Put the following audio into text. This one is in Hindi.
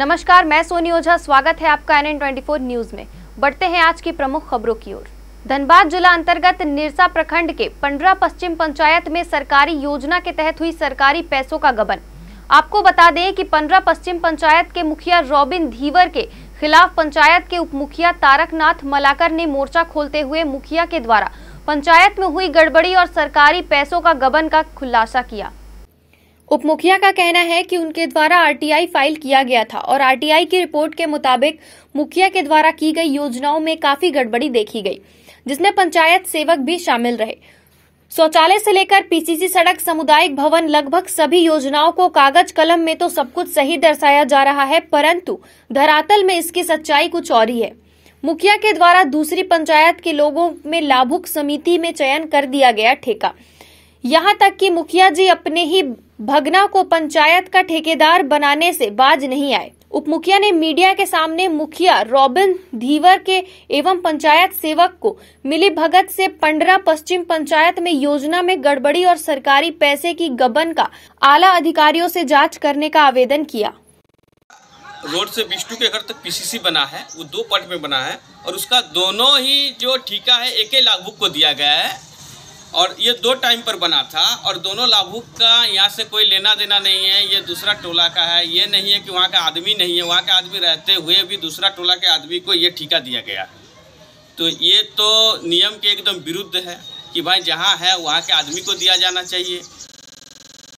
नमस्कार मैं सोनी ओझा स्वागत है आपका N N twenty four news में बढ़ते हैं आज की प्रमुख खबरों की ओर धनबाद जिला अंतर्गत निरसा प्रखंड के पंडरा पश्चिम पंचायत में सरकारी योजना के तहत हुई सरकारी पैसों का गबन आपको बता दें कि पंडरा पश्चिम पंचायत के मुखिया रॉबिन धीवर के खिलाफ पंचायत के उप मुखिया तारकनाथ मलाकर ने मोर्चा खोलते हुए मुखिया के द्वारा पंचायत में हुई गड़बड़ी और सरकारी पैसों का गबन का खुलासा किया उप मुखिया का कहना है कि उनके द्वारा आरटीआई फाइल किया गया था और आरटीआई की रिपोर्ट के मुताबिक मुखिया के द्वारा की गई योजनाओं में काफी गड़बड़ी देखी गई जिसमें पंचायत सेवक भी शामिल रहे शौचालय से लेकर पीसीसी सड़क सामुदायिक भवन लगभग सभी योजनाओं को कागज कलम में तो सब कुछ सही दर्शाया जा रहा है परंतु धरातल में इसकी सच्चाई कुछ और ही है मुखिया के द्वारा दूसरी पंचायत के लोगों में लाभुक समिति में चयन कर दिया गया ठेका यहाँ तक कि मुखिया जी अपने ही भगना को पंचायत का ठेकेदार बनाने से बाज नहीं आए उप मुखिया ने मीडिया के सामने मुखिया रॉबिन धीवर के एवं पंचायत सेवक को मिली भगत से पंडरा पश्चिम पंचायत में योजना में गड़बड़ी और सरकारी पैसे की गबन का आला अधिकारियों से जांच करने का आवेदन किया रोड से बिष्टु के घर तक पीसीसी बना है वो दो पार्ट में बना है और उसका दोनों ही जो ठीका है एक ही लागबुक को दिया गया है और ये दो टाइम पर बना था और दोनों लाभुक का यहाँ से कोई लेना देना नहीं है ये दूसरा टोला का है ये नहीं है कि वहाँ का आदमी नहीं है वहाँ के आदमी रहते हुए भी दूसरा टोला के आदमी को ये ठीका दिया गया है तो ये तो नियम के एकदम विरुद्ध है कि भाई जहाँ है वहाँ के आदमी को दिया जाना चाहिए